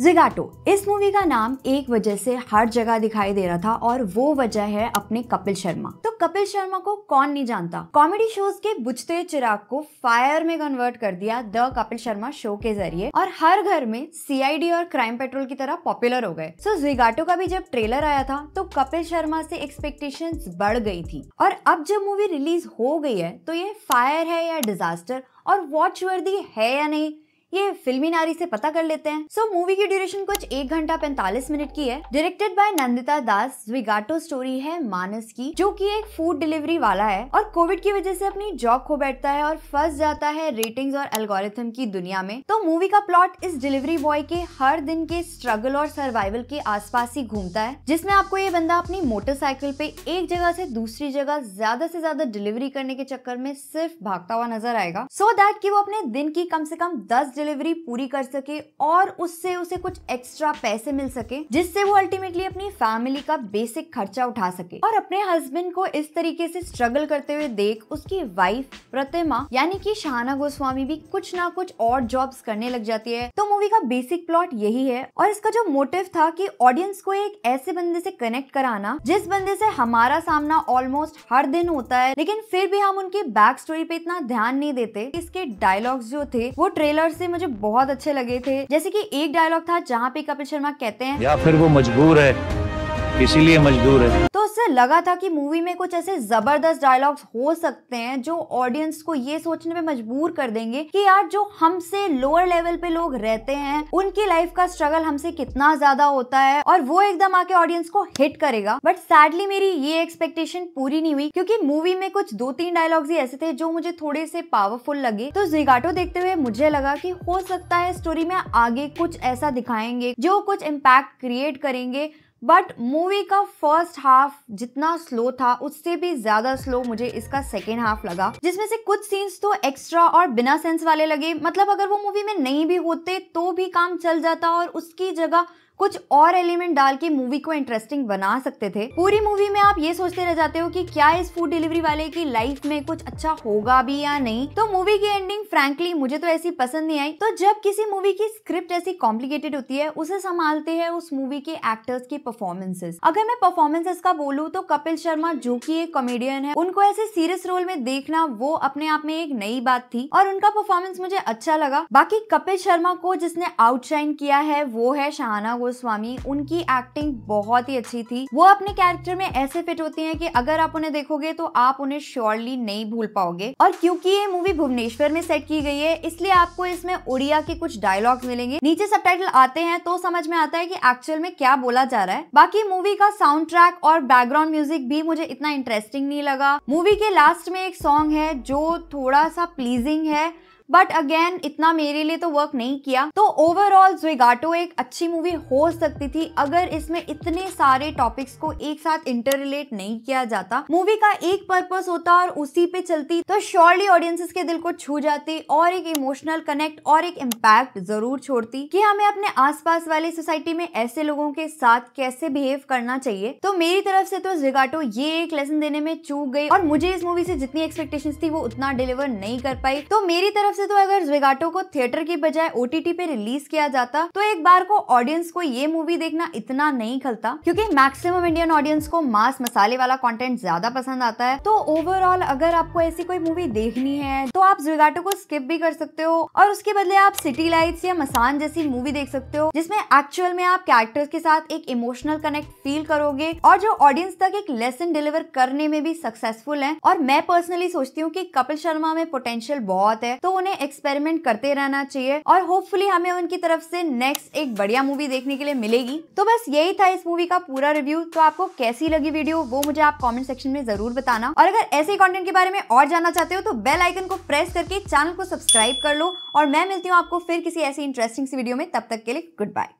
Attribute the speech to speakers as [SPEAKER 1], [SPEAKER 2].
[SPEAKER 1] जिगाटो इस मूवी का नाम एक वजह से हर जगह दिखाई दे रहा था और वो वजह है अपने कपिल शर्मा तो कपिल शर्मा को कौन नहीं जानता कॉमेडी शोज के बुझते चिराग को फायर में कन्वर्ट कर दिया द कपिल शर्मा शो के जरिए और हर घर में सीआईडी और क्राइम पेट्रोल की तरह पॉपुलर हो गए सो जिगाटो का भी जब ट्रेलर आया था तो कपिल शर्मा से एक्सपेक्टेशन बढ़ गई थी और अब जब मूवी रिलीज हो गई है तो ये फायर है या डिजास्टर और वॉच वर्दी है या नहीं ये फिल्मी नारी से पता कर लेते हैं सो so, मूवी की ड्यूरेशन कुछ एक घंटा पैंतालीस मिनट की है directed by Nandita Das Zwigato story है मानस की जो कि एक फूड डिलीवरी वाला है और कोविड की वजह से अपनी जॉब खो बैठता है और फंस जाता है रेटिंग्स और एल्गोरिथम की दुनिया में तो मूवी का प्लॉट इस डिलीवरी बॉय के हर दिन के स्ट्रगल और सर्वाइवल के आस ही घूमता है जिसमे आपको ये बंदा अपनी मोटरसाइकिल पे एक जगह से दूसरी जगह ज्यादा से ज्यादा डिलीवरी करने के चक्कर में सिर्फ भागता हुआ नजर आएगा सो so दैट कि वो अपने दिन की कम से कम दस डिलीवरी पूरी कर सके और उससे उसे कुछ एक्स्ट्रा पैसे मिल सके जिससे वो अल्टीमेटली अपनी फैमिली का बेसिक खर्चा उठा सके और अपने हस्बैंड को इस तरीके से स्ट्रगल करते हुए देख उसकी वाइफ प्रतिमा यानी कि शाहना गोस्वामी भी कुछ ना कुछ और जॉब्स करने लग जाती है तो मूवी का बेसिक प्लॉट यही है और इसका जो मोटिव था कि ऑडियंस को एक ऐसे बंदे से कनेक्ट कराना जिस बंदे से हमारा सामना ऑलमोस्ट हर दिन होता है लेकिन फिर भी हम उनकी बैक स्टोरी पे इतना ध्यान नहीं देते इसके डायलॉग्स जो थे वो ट्रेलर से मुझे बहुत अच्छे लगे थे जैसे की एक डायलॉग था जहाँ पे कपिल शर्मा कहते हैं या फिर वो मजबूर है इसीलिए मजदूर है तो उससे लगा था कि मूवी में कुछ ऐसे जबरदस्त डायलॉग्स हो सकते हैं जो ऑडियंस को ये सोचने में मजबूर कर देंगे कि यार जो हमसे लोअर लेवल पे लोग रहते हैं उनकी लाइफ का स्ट्रगल हमसे कितना ज्यादा होता है और वो एकदम आके ऑडियंस को हिट करेगा बट सैडली मेरी ये एक्सपेक्टेशन पूरी नहीं हुई क्योंकि मूवी में कुछ दो तीन डायलॉग्स ही ऐसे थे जो मुझे थोड़े से पावरफुल लगे तो जिगाटो देखते हुए मुझे लगा की हो सकता है स्टोरी में आगे कुछ ऐसा दिखाएंगे जो कुछ इम्पैक्ट क्रिएट करेंगे बट मूवी का फर्स्ट हाफ जितना स्लो था उससे भी ज्यादा स्लो मुझे इसका सेकेंड हाफ लगा जिसमें से कुछ सीन्स तो एक्स्ट्रा और बिना सेंस वाले लगे मतलब अगर वो मूवी में नहीं भी होते तो भी काम चल जाता और उसकी जगह कुछ और एलिमेंट डाल के मूवी को इंटरेस्टिंग बना सकते थे पूरी मूवी में आप ये सोचते रह जाते हो कि क्या इस फूड डिलीवरी वाले की लाइफ में कुछ अच्छा होगा भी या नहीं तो मूवी की एंडिंग फ्रेंकली मुझे तो ऐसी पसंद नहीं आई तो जब किसी मूवी की स्क्रिप्ट ऐसी कॉम्प्लिकेटेड होती है उसे संभालते हैं उस मूवी के एक्टर्स की परफॉर्मेंसेस अगर मैं परफॉर्मेंसेस का बोलूँ तो कपिल शर्मा जो की एक कॉमेडियन है उनको ऐसे सीरियस रोल में देखना वो अपने आप में एक नई बात थी और उनका परफॉर्मेंस मुझे अच्छा लगा बाकी कपिल शर्मा को जिसने आउटशाइन किया है वो है शाहाना गोस्वामी उनकी एक्टिंग बहुत ही अच्छी थी वो अपने कैरेक्टर में ऐसे फिट होती हैं कि अगर आप उन्हें देखोगे तो आप उन्हें श्योरली नहीं भूल पाओगे और क्योंकि ये मूवी भुवनेश्वर में सेट की गई है इसलिए आपको इसमें उड़िया के कुछ डायलॉग मिलेंगे नीचे सब आते हैं तो समझ में आता है की एक्चुअल में क्या बोला जा रहा है बाकी मूवी का साउंड ट्रैक और बैकग्राउंड म्यूजिक भी मुझे इतना इंटरेस्टिंग नहीं लगा मूवी के लास्ट में एक सॉन्ग है जो थोड़ा सा प्लीजिंग है बट अगेन इतना मेरे लिए तो वर्क नहीं किया तो ओवरऑल जोगाटो एक अच्छी मूवी हो सकती थी अगर इसमें इतने सारे टॉपिक्स को एक साथ रिलेट नहीं किया जाता मूवी का एक पर्पस होता और उसी पे चलती तो श्योरली ऑडियंसिस के दिल को छू जाती और एक इमोशनल कनेक्ट और एक इम्पैक्ट जरूर छोड़ती कि हमें अपने आसपास वाली सोसाइटी में ऐसे लोगों के साथ कैसे बिहेव करना चाहिए तो मेरी तरफ से तो जिगाटो ये एक लेसन देने में चूक गई और मुझे इस मूवी से जितनी एक्सपेक्टेशन थी वो उतना डिलीवर नहीं कर पाई तो मेरी तरफ से तो अगर जिगाटो को थिएटर की बजाय ओ पे रिलीज किया जाता तो एक बार को ऑडियंस को ये मूवी देखना इतना नहीं खलता क्योंकि मैक्सिमम इंडियन ऑडियंस को मास मसाले वाला कंटेंट ज्यादा पसंद आता है तो ओवरऑल अगर आपको ऐसी कोई मूवी देखनी है तो आप जिगाटो को स्किप भी कर सकते हो और उसके बदले आप सिटी लाइट्स या मसान जैसी मूवी देख सकते हो जिसमें एक्चुअल में आप कैरेक्टर्स के साथ एक इमोशनल कनेक्ट फील करोगे और जो ऑडियंस तक एक लेसन डिलीवर करने में भी सक्सेसफुल है और मैं पर्सनली सोचती हूँ की कपिल शर्मा में पोटेंशियल बहुत है तो उन्हें उन्हें एक्सपेरिमेंट करते रहना चाहिए और होपफुली हमें उनकी तरफ से नेक्स्ट एक बढ़िया मूवी देखने के लिए मिलेगी तो बस यही था इस मूवी का पूरा रिव्यू तो आपको कैसी लगी वीडियो वो मुझे आप कॉमेंट सेक्शन में जरूर बताना और अगर ऐसे कॉन्टेंट के बारे में और जानना चाहते हो तो बेल आइकन को प्रेस करके चैनल को सब्सक्राइब कर लो और मैं मिलती हूँ आपको फिर किसी ऐसी इंटरेस्टिंग सी वीडियो में तब तक के लिए गुड बाय